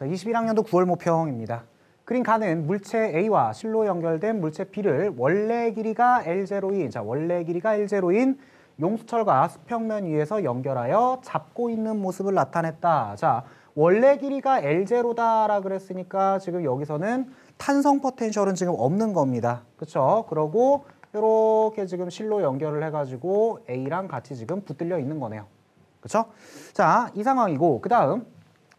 자, 21학년도 9월 모평입니다. 그림 가는 물체 A와 실로 연결된 물체 B를 원래 길이가 L0인, 자, 원래 길이가 L0인 용수철과 수평면 위에서 연결하여 잡고 있는 모습을 나타냈다. 자, 원래 길이가 L0다라 그랬으니까 지금 여기서는 탄성 포텐셜은 지금 없는 겁니다. 그렇죠? 그러고 이렇게 지금 실로 연결을 해가지고 A랑 같이 지금 붙들려 있는 거네요. 그렇죠? 자, 이 상황이고 그 다음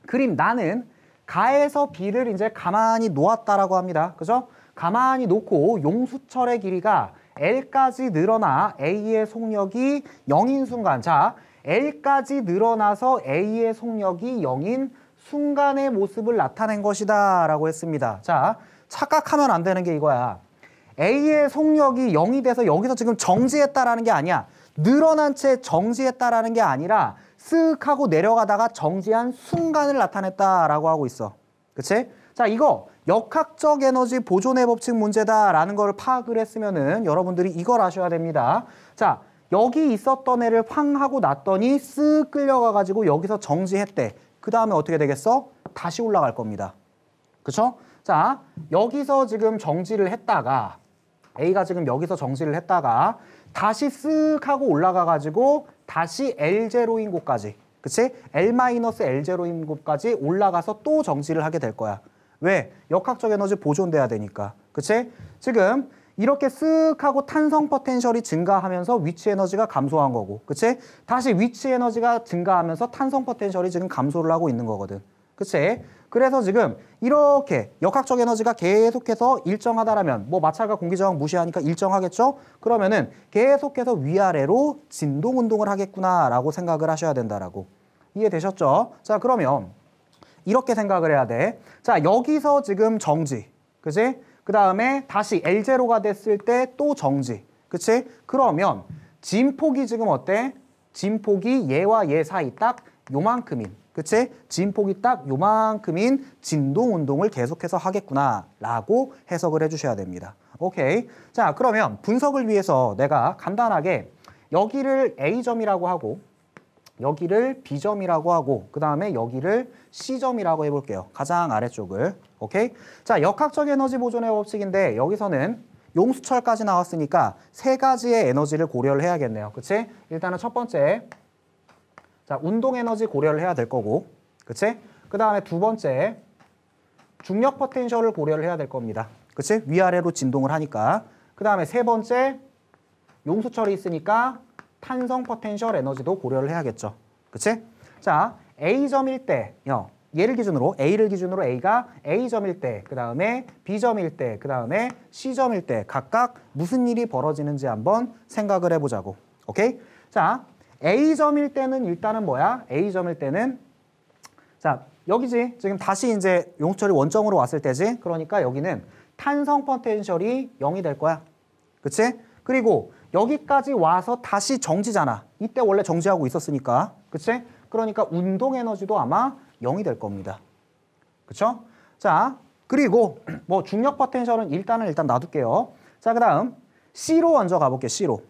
그림 나는 가에서 비를 이제 가만히 놓았다라고 합니다. 그죠? 가만히 놓고 용수철의 길이가 L까지 늘어나 A의 속력이 0인 순간 자 L까지 늘어나서 A의 속력이 0인 순간의 모습을 나타낸 것이다 라고 했습니다. 자 착각하면 안 되는 게 이거야. A의 속력이 0이 돼서 여기서 지금 정지했다라는 게 아니야. 늘어난 채 정지했다라는 게 아니라 쓱 하고 내려가다가 정지한 순간을 나타냈다라고 하고 있어. 그치? 자, 이거 역학적 에너지 보존의 법칙 문제다라는 걸 파악을 했으면은 여러분들이 이걸 아셔야 됩니다. 자, 여기 있었던 애를 황 하고 났더니 쓱 끌려가가지고 여기서 정지했대. 그 다음에 어떻게 되겠어? 다시 올라갈 겁니다. 그쵸? 자, 여기서 지금 정지를 했다가 A가 지금 여기서 정지를 했다가 다시 쓱 하고 올라가가지고 다시 L0인 곳까지 그치? L-L0인 곳까지 올라가서 또 정지를 하게 될 거야. 왜? 역학적 에너지 보존돼야 되니까. 그치? 지금 이렇게 쓱 하고 탄성 포텐셜이 증가하면서 위치 에너지가 감소한 거고. 그치? 다시 위치 에너지가 증가하면서 탄성 포텐셜이 지금 감소를 하고 있는 거거든. 그치? 그래서 지금 이렇게 역학적 에너지가 계속해서 일정하다라면 뭐 마찰과 공기 저항 무시하니까 일정하겠죠? 그러면은 계속해서 위아래로 진동 운동을 하겠구나라고 생각을 하셔야 된다라고 이해되셨죠? 자 그러면 이렇게 생각을 해야 돼. 자 여기서 지금 정지, 그치그 다음에 다시 L0가 됐을 때 또 정지, 그치? 그러면 진폭이 지금 어때? 진폭이 얘와 얘 예 사이 딱 요만큼인 그치? 진폭이 딱 요만큼인 진동 운동을 계속해서 하겠구나라고 해석을 해주셔야 됩니다. 오케이. 자, 그러면 분석을 위해서 내가 간단하게 여기를 A점이라고 하고 여기를 B점이라고 하고 그 다음에 여기를 C점이라고 해볼게요. 가장 아래쪽을. 오케이? 자, 역학적 에너지 보존의 법칙인데 여기서는 용수철까지 나왔으니까 세 가지의 에너지를 고려를 해야겠네요. 그치? 일단은 첫 번째 자, 운동 에너지 고려를 해야 될 거고. 그치? 그 다음에 두 번째, 중력 포텐셜을 고려를 해야 될 겁니다. 그치? 위아래로 진동을 하니까. 그 다음에 세 번째, 용수철이 있으니까 탄성 포텐셜 에너지도 고려를 해야겠죠. 그치? 자, A점일 때, 요, 얘를 기준으로 A를 기준으로 A가 A점일 때, 그 다음에 B점일 때, 그 다음에 C점일 때 각각 무슨 일이 벌어지는지 한번 생각을 해보자고. 오케이? 자, A점일 때는 일단은 뭐야? A점일 때는 자 여기지 지금 다시 이제 용철이 원점으로 왔을 때지 그러니까 여기는 탄성 포텐셜이 0이 될 거야 그치? 그리고 여기까지 와서 다시 정지잖아 이때 원래 정지하고 있었으니까 그치? 그러니까 운동 에너지도 아마 0이 될 겁니다 그쵸? 자 그리고 뭐 중력 포텐셜은 일단은 일단 놔둘게요 자그 다음 C로 먼저 가볼게요 C로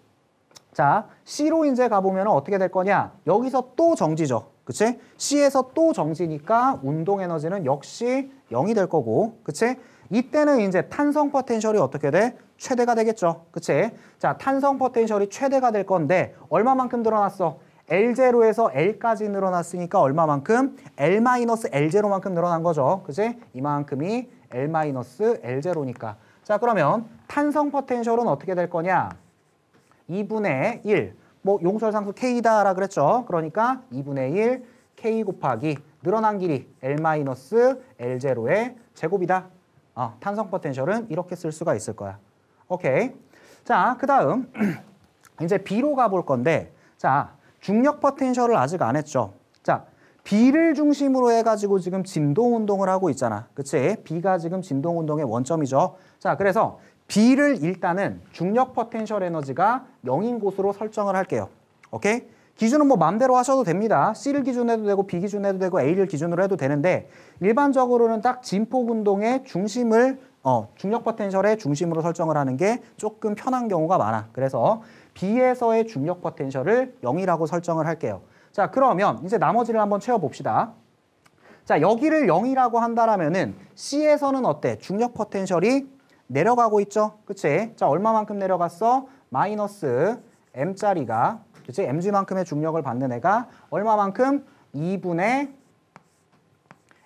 자, C로 이제 가보면 어떻게 될 거냐? 여기서 또 정지죠. 그치? C에서 또 정지니까 운동 에너지는 역시 0이 될 거고, 그치? 이때는 이제 탄성 포텐셜이 어떻게 돼? 최대가 되겠죠. 그치? 자, 탄성 포텐셜이 최대가 될 건데, 얼마만큼 늘어났어? L0에서 L까지 늘어났으니까 얼마만큼? L-L0만큼 늘어난 거죠. 그치? 이만큼이 L-L0니까. 자, 그러면 탄성 포텐셜은 어떻게 될 거냐? 2분의 1, 뭐 용설상수 K다라 그랬죠. 그러니까 2분의 1 K 곱하기 늘어난 길이 l 마이너스 l 제로의 제곱이다. 어, 탄성 포텐셜은 이렇게 쓸 수가 있을 거야. 오케이. 자, 그 다음 이제 B로 가볼 건데 자, 중력 포텐셜을 아직 안 했죠. 자, B를 중심으로 해가지고 지금 진동 운동을 하고 있잖아. 그치? B가 지금 진동 운동의 원점이죠. 자, 그래서 B를 일단은 중력 포텐셜 에너지가 0인 곳으로 설정을 할게요. 오케이? 기준은 뭐 맘대로 하셔도 됩니다. C를 기준해도 되고 B 기준해도 되고 A를 기준으로 해도 되는데 일반적으로는 딱 진폭 운동의 중심을 어, 중력 포텐셜의 중심으로 설정을 하는 게 조금 편한 경우가 많아. 그래서 B에서의 중력 포텐셜을 0이라고 설정을 할게요. 자, 그러면 이제 나머지를 한번 채워봅시다. 자, 여기를 0이라고 한다라면은 C에서는 어때? 중력 포텐셜이 내려가고 있죠. 그치? 자, 얼마만큼 내려갔어? 마이너스 M짜리가, 그치? MG만큼의 중력을 받는 애가 얼마만큼? 2분의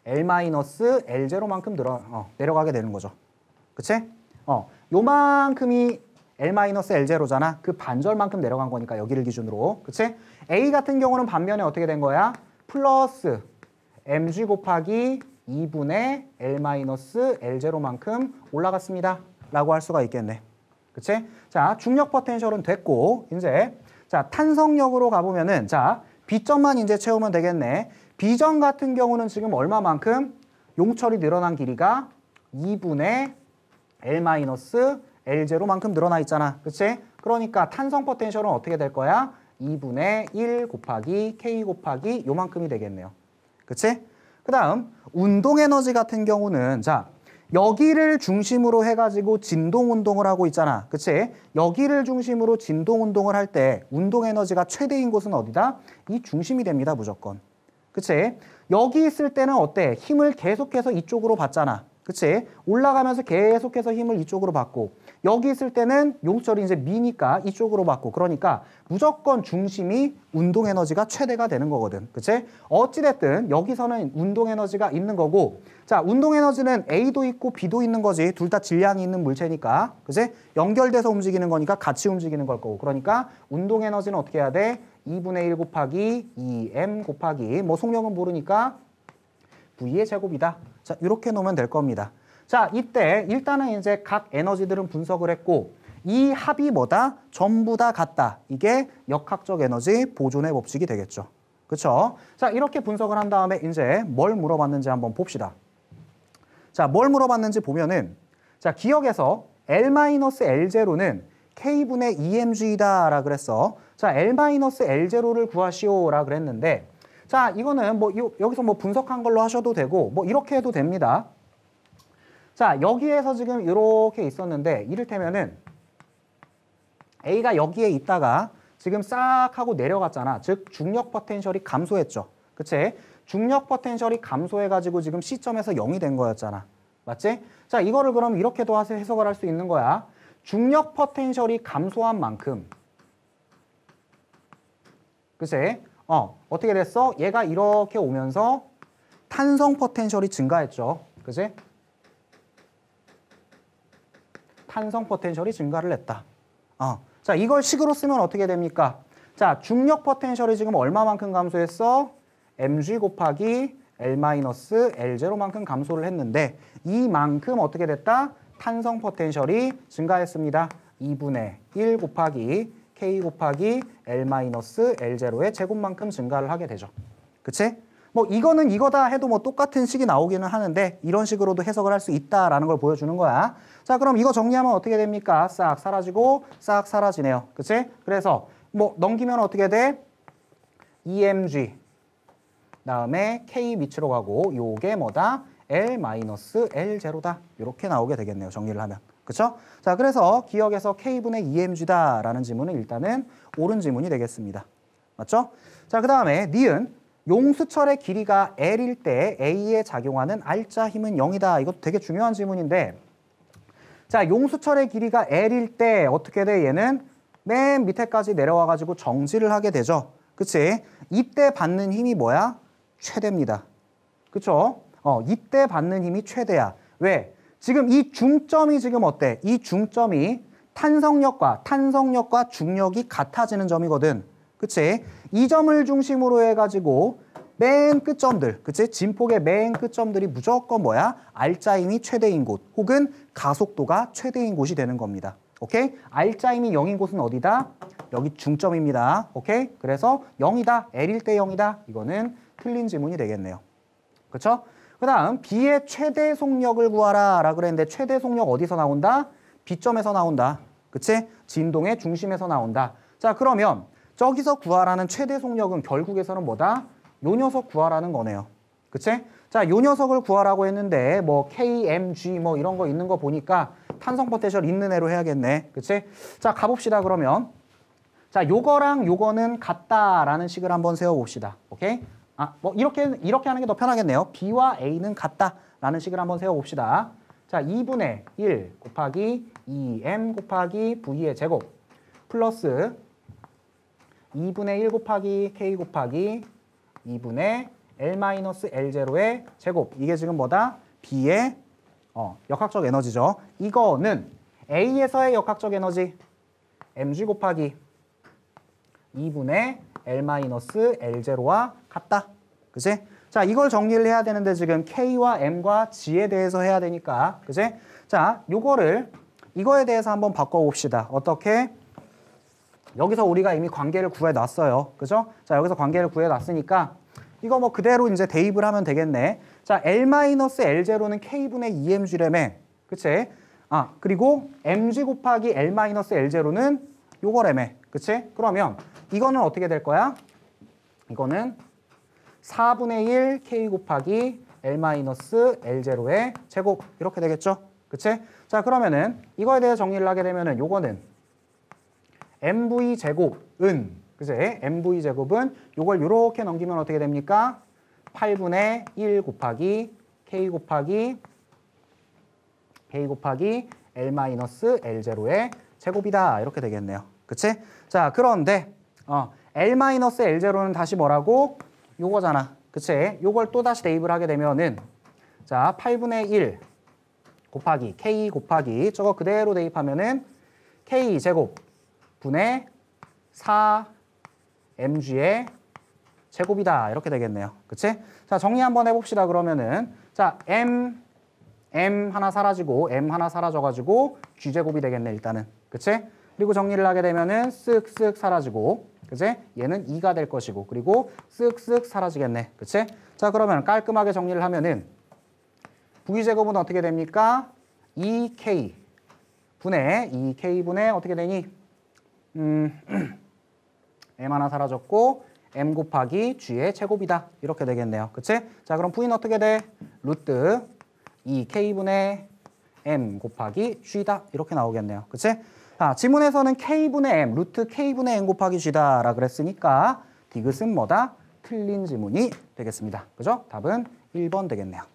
L-L0만큼 들어, 어, 내려가게 되는 거죠. 그치? 어, 요만큼이 L-L0잖아. 그 반절만큼 내려간 거니까 여기를 기준으로. 그치? A 같은 경우는 반면에 어떻게 된 거야? 플러스 mg 곱하기 2분의 L-L0만큼 올라갔습니다. 라고 할 수가 있겠네. 그치? 자, 중력 포텐셜은 됐고 이제 자, 탄성력으로 가보면은 자, B점만 이제 채우면 되겠네. B점 같은 경우는 지금 얼마만큼? 용철이 늘어난 길이가 2분의 L-L0만큼 늘어나 있잖아. 그치? 그러니까 탄성 포텐셜은 어떻게 될 거야? 2분의 1 곱하기 K 곱하기 요만큼이 되겠네요. 그치? 그 다음 운동 에너지 같은 경우는 자 여기를 중심으로 해가지고 진동 운동을 하고 있잖아. 그치? 여기를 중심으로 진동 운동을 할 때 운동 에너지가 최대인 곳은 어디다? 이 중심이 됩니다, 무조건. 그치? 여기 있을 때는 어때? 힘을 계속해서 이쪽으로 받잖아. 그치? 올라가면서 계속해서 힘을 이쪽으로 받고 여기 있을 때는 용절이 이제 미니까 이쪽으로 받고 그러니까 무조건 중심이 운동 에너지가 최대가 되는 거거든. 그치? 어찌됐든 여기서는 운동 에너지가 있는 거고 자, 운동 에너지는 A도 있고 B도 있는 거지. 둘 다 질량이 있는 물체니까. 그치? 연결돼서 움직이는 거니까 같이 움직이는 걸 거고. 그러니까 운동 에너지는 어떻게 해야 돼? 2분의 1 곱하기 2m 곱하기 뭐 속력은 모르니까 V의 제곱이다. 자, 이렇게 놓으면 될 겁니다. 자, 이때 일단은 이제 각 에너지들은 분석을 했고 이 합이 뭐다? 전부 다 같다. 이게 역학적 에너지 보존의 법칙이 되겠죠. 그렇죠? 자, 이렇게 분석을 한 다음에 이제 뭘 물어봤는지 한번 봅시다. 자, 뭘 물어봤는지 보면은 자, 기억에서 L-L0는 K분의 EMG이다라 그랬어. 자, L-L0를 구하시오라 그랬는데 자, 이거는 뭐 요, 여기서 뭐 분석한 걸로 하셔도 되고 뭐 이렇게 해도 됩니다. 자, 여기에서 지금 이렇게 있었는데 이를테면은 A가 여기에 있다가 지금 싹 하고 내려갔잖아. 즉 중력 포텐셜이 감소했죠. 그치? 중력 포텐셜이 감소해가지고 지금 시점에서 0이 된 거였잖아. 맞지? 자, 이거를 그럼 이렇게도 해석을 할 수 있는 거야. 중력 포텐셜이 감소한 만큼 그치? 어, 어떻게 됐어? 얘가 이렇게 오면서 탄성 포텐셜이 증가했죠. 그지? 탄성 포텐셜이 증가를 했다. 어. 자, 이걸 식으로 쓰면 어떻게 됩니까? 자, 중력 포텐셜이 지금 얼마만큼 감소했어? mg 곱하기 L-L0만큼 감소를 했는데 이만큼 어떻게 됐다? 탄성 포텐셜이 증가했습니다. 2분의 1 곱하기 k 곱하기 l 마이너스 l 제로의 제곱만큼 증가를 하게 되죠. 그치? 뭐 이거는 이거다 해도 뭐 똑같은 식이 나오기는 하는데 이런 식으로도 해석을 할 수 있다라는 걸 보여주는 거야. 자 그럼 이거 정리하면 어떻게 됩니까? 싹 사라지고 싹 사라지네요. 그치? 그래서 뭐 넘기면 어떻게 돼? EMG 다음에 K 밑으로 가고 요게 뭐다? L-L0다. 이렇게 나오게 되겠네요. 정리를 하면. 그렇죠? 자, 그래서 기억에서 K분의 e m g 다라는 지문은 일단은 옳은 지문이 되겠습니다. 맞죠? 자, 그 다음에 니은 용수철의 길이가 L일 때 A에 작용하는 R자 힘은 0이다. 이것도 되게 중요한 질문인데 자, 용수철의 길이가 L일 때 어떻게 돼? 얘는 맨 밑에까지 내려와가지고 정지를 하게 되죠. 그치? 이때 받는 힘이 뭐야? 최대입니다. 그쵸? 어, 이때 받는 힘이 최대야. 왜? 지금 이 중점이 지금 어때? 이 중점이 탄성력과 탄성력과 중력이 같아지는 점이거든. 그치? 이 점을 중심으로 해가지고 맨 끝점들, 그치? 진폭의 맨 끝점들이 무조건 뭐야? 알짜임이 최대인 곳 혹은 가속도가 최대인 곳이 되는 겁니다. 오케이? 알짜임이 0인 곳은 어디다? 여기 중점입니다. 오케이? 그래서 0이다, L일 때 0이다. 이거는 틀린 지문이 되겠네요. 그렇죠? 그 다음 B의 최대 속력을 구하라 라고 그랬는데 최대 속력 어디서 나온다? B점에서 나온다. 그치? 진동의 중심에서 나온다. 자 그러면 저기서 구하라는 최대 속력은 결국에서는 뭐다? 요 녀석 구하라는 거네요. 그치? 자, 요 녀석을 구하라고 했는데 뭐 KMG 뭐 이런 거 있는 거 보니까 탄성 포텐셜 있는 애로 해야겠네. 그치? 자, 가봅시다 그러면. 자, 요거랑 요거는 같다라는 식을 한번 세워봅시다. 오케이? 아, 뭐 이렇게 이렇게 하는 게 더 편하겠네요. B와 A는 같다라는 식을 한번 세워봅시다. 자, 2분의 1 곱하기 2m 곱하기 v의 제곱 플러스 2분의 1 곱하기 k 곱하기 2분의 L-L0의 제곱. 이게 지금 뭐다? B의 어, 역학적 에너지죠. 이거는 A에서의 역학적 에너지 mg 곱하기 2분의 L-L0와 같다. 그지? 자, 이걸 정리를 해야 되는데 지금 K와 M과 G에 대해서 해야 되니까. 그지? 자, 요거를 이거에 대해서 한번 바꿔봅시다. 어떻게? 여기서 우리가 이미 관계를 구해놨어요. 그죠? 자, 여기서 관계를 구해놨으니까 이거 뭐 그대로 이제 대입을 하면 되겠네. 자, L-L0는 K분의 2 e m g 램에 그치? 아, 그리고 mg 곱하기 L-L0는 요거램에 그치? 그러면 이거는 어떻게 될 거야? 이거는 4분의 1 k 곱하기 L-L0의 제곱 이렇게 되겠죠? 그치? 자 그러면은 이거에 대해 정리를 하게 되면은 요거는 mv 제곱은 그치? mv 제곱은 요걸 요렇게 넘기면 어떻게 됩니까? 8분의 1 곱하기 k 곱하기 k 곱하기 L-L0의 제곱이다 이렇게 되겠네요. 그치? 자 그런데 어, L-L0는 다시 뭐라고? 요거잖아. 그치? 요걸 또 다시 대입을 하게 되면은 자, 8분의 1 곱하기 k 곱하기 저거 그대로 대입하면은 k 제곱 분의 4 mg의 제곱이다. 이렇게 되겠네요. 그치? 자, 정리 한번 해봅시다. 그러면은 자, m m 하나 사라지고 m 하나 사라져가지고 g제곱이 되겠네 일단은. 그치? 그리고 정리를 하게 되면은 쓱쓱 사라지고 그치? 얘는 2가 될 것이고 그리고 쓱쓱 사라지겠네. 그치? 자 그러면 깔끔하게 정리를 하면은 V제곱은 어떻게 됩니까? 2K e 분의 2K분의 e 어떻게 되니? 음, M 하나 사라졌고 M 곱하기 G의 제곱이다. 이렇게 되겠네요. 그치? 자 그럼 V는 어떻게 돼? 루트 2K분의 e M 곱하기 G다. 이렇게 나오겠네요. 그치? 자, 지문에서는 k분의 m, 루트 k분의 m 곱하기 g다라 그랬으니까 디귿은 뭐다? 틀린 지문이 되겠습니다. 그죠? 답은 1번 되겠네요.